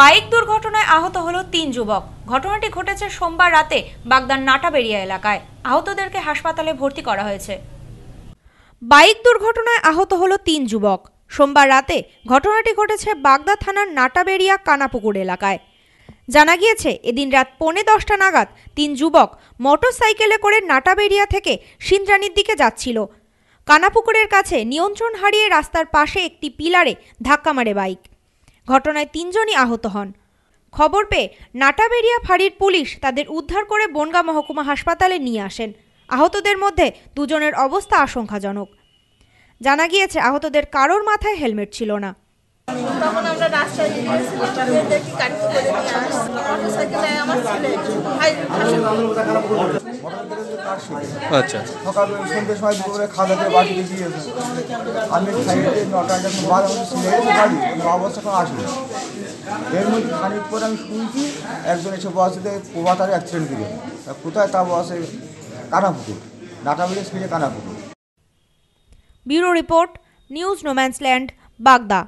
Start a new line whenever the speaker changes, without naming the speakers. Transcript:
Bike দুর্ঘটনায় আহত হলো তিন যুবক ঘটনাটি ঘটেছে সোমবার রাতে বাগদান নাটাবেরিয়া এলাকায় আহতদেরকে হাসপাতালে ভর্তি করা হয়েছে বাইক দুর্ঘটনায় আহত হলো তিন যুবক সোমবার রাতে ঘটনাটি ঘটেছে বাগদা থানার নাটাবেরিয়া কানাপুকুর এলাকায় জানা গিয়েছে এদিন রাত পৌনে দশটা নাগাদ তিন যুবক মোটরসাইকেলে করে নাটাবেরিয়া থেকে সিন্দ্রানির দিকে যাচ্ছিল কানাপুকুরের কাছে নিয়ন্ত্রণ হারিয়ে রাস্তার পাশে একটি পিলারে ধাক্কা মারে বাইক ঘটনায় তিনজনই আহত হন খবর পেয়ে নাটাবেরিয়া ফাঁড়ির পুলিশ তাদের উদ্ধার করে বনগা মহকুমা হাসপাতালে নিয়ে আসেন আহতদের মধ্যে দুজনের অবস্থা আশঙ্কাজনক জানা গিয়েছে আহতদের কারোর মাথায় হেলমেট ছিল না
দেখি করে নিয়ে আসছি সকাল সন্ধ্যের সময়
আমার ছেলে অবস্থা আচ্ছা। আসবে এর মধ্যে খানিক আমি শুনছি একজন এসে কোথায় Kanapukur data
report news no man's land বাগদা